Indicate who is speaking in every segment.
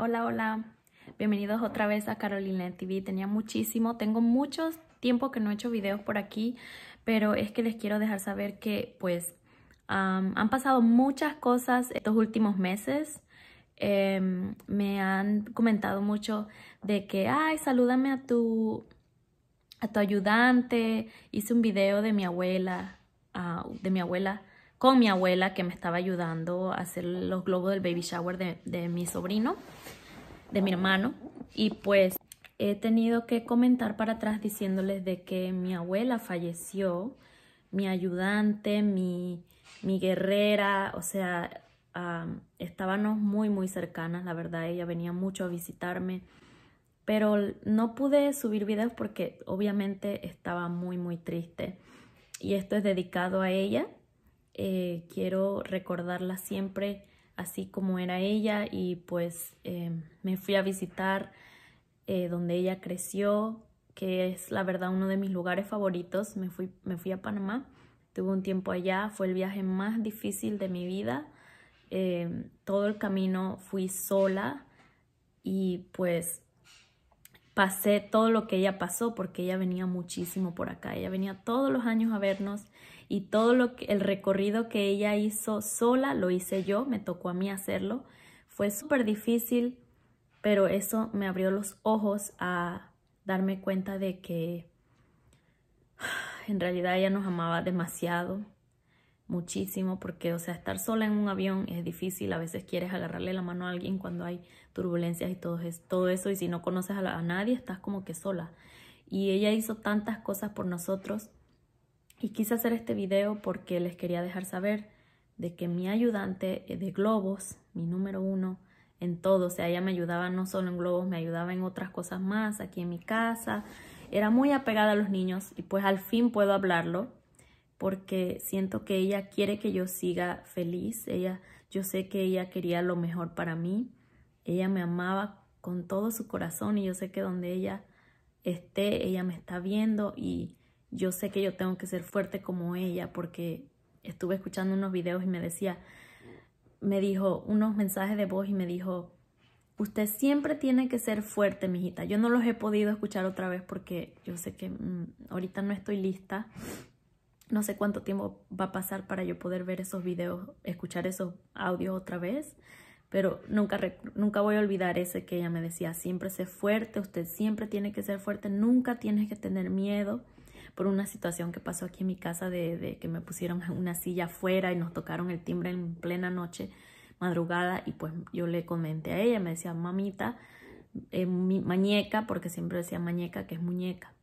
Speaker 1: hola, hola. Bienvenidos otra vez a Carolina TV. Tenía muchísimo, tengo mucho tiempo que no he hecho videos por aquí, pero es que les quiero dejar saber que pues han pasado muchas cosas estos últimos meses. Em, me han comentado mucho de que, ay, salúdame a tu, a tu ayudante. Hice un video de mi abuela, ah, de mi abuela con mi abuela que me estaba ayudando a hacer los globos del baby shower de, mi sobrino, de mi hermano. Y pues he tenido que comentar para atrás diciéndoles de que mi abuela falleció, mi ayudante, mi, guerrera, o sea, estábamos muy, muy cercanas, la verdad, ella venía mucho a visitarme, pero no pude subir videos porque obviamente estaba muy, muy triste. Y esto es dedicado a ella eh, quiero recordarla siempre así como era ella y pues eh, me fui a visitar eh, donde ella creció, que es la verdad uno de mis lugares favoritos. Me fui, me fui a Panamá, tuve un tiempo allá, fue el viaje más difícil de mi vida. todo el camino fui sola y pues pasé todo lo que ella pasó porque ella venía muchísimo por acá, ella venía todos los años a vernos y todo lo que, el recorrido que ella hizo sola lo hice yo, me tocó a mí hacerlo. Fue súper difícil, pero eso me abrió los ojos a darme cuenta de que en realidad ella nos amaba demasiado, muchísimo, porque, o sea, estar sola en un avión es difícil, a veces quieres agarrarle la mano a alguien cuando hay turbulencias y todo, todo eso, y si no conoces a nadie, estás como que sola. Y ella hizo tantas cosas por nosotros y quise hacer este video porque les quería dejar saber de que mi ayudante de globos, mi número uno, en todo, o sea, ella me ayudaba no solo en globos, me ayudaba en otras cosas más, aquí en mi casa, era muy apegada a los niños y pues al fin puedo hablarlo porque siento que ella quiere que yo siga feliz, ella, yo sé que ella quería lo mejor para mí, ella me amaba con todo su corazón y yo sé que donde ella esté, ella me está viendo y yo sé que yo tengo que ser fuerte como ella porque estuve escuchando unos videos y me decía, me dijo unos mensajes de voz y me dijo, usted siempre tiene que ser fuerte, mijita. Yo no los he podido escuchar otra vez porque yo sé que mm, ahorita no estoy lista. No sé cuánto tiempo va a pasar para yo poder ver esos videos, escuchar esos audios otra vez, pero nunca, nunca voy a olvidar ese que ella me decía, siempre sé fuerte, usted siempre tiene que ser fuerte, nunca tienes que tener miedo por una situación que pasó aquí en mi casa de, que me pusieron una silla afuera y nos tocaron el timbre en plena noche, madrugada, y pues yo le comenté a ella, me decía, mamita, eh, mi, mañeca, porque siempre decía mañeca, que es muñeca.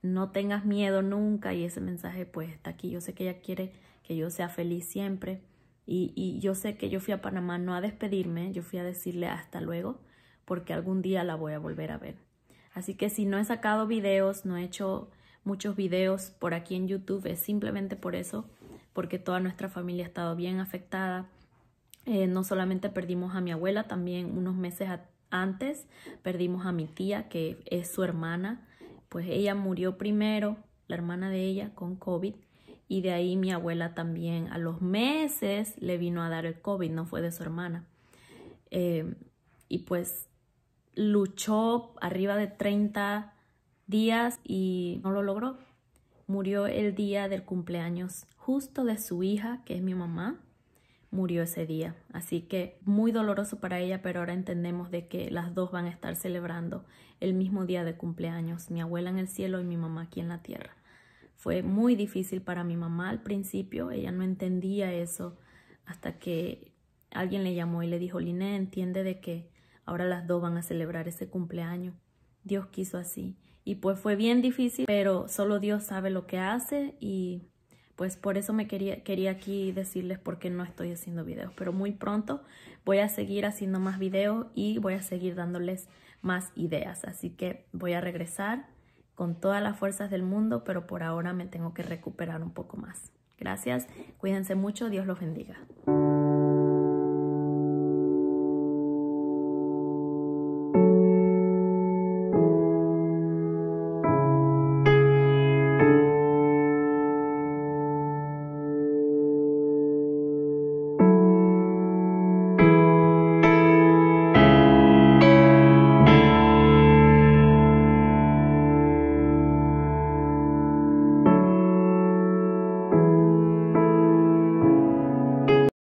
Speaker 1: No tengas miedo nunca y ese mensaje pues está aquí. Yo sé que ella quiere que yo sea feliz siempre y, y yo sé que yo fui a Panamá no a despedirme, yo fui a decirle hasta luego porque algún día la voy a volver a ver. Así que si no he sacado videos, no he hecho muchos videos por aquí en YouTube, es simplemente por eso, porque toda nuestra familia ha estado bien afectada. Eh, no solamente perdimos a mi abuela, también unos meses antes perdimos a mi tía, que es su hermana, pues ella murió primero, la hermana de ella, con COVID. Y de ahí mi abuela también a los meses le vino a dar el COVID, no fue de su hermana. Eh, y pues luchó arriba de 30 días y no lo logró. Murió el día del cumpleaños justo de su hija, que es mi mamá, murió ese día. Así que muy doloroso para ella, pero ahora entendemos de que las dos van a estar celebrando el mismo día de cumpleaños, mi abuela en el cielo y mi mamá aquí en la tierra. Fue muy difícil para mi mamá al principio, ella no entendía eso hasta que alguien le llamó y le dijo, Liné, entiende de que ahora las dos van a celebrar ese cumpleaños. Dios quiso así y pues fue bien difícil, pero solo Dios sabe lo que hace y pues por eso me quería, quería aquí decirles por qué no estoy haciendo videos, pero muy pronto voy a seguir haciendo más videos y voy a seguir dándoles más ideas, así que voy a regresar con todas las fuerzas del mundo, pero por ahora me tengo que recuperar un poco más. Gracias, cuídense mucho, Dios los bendiga.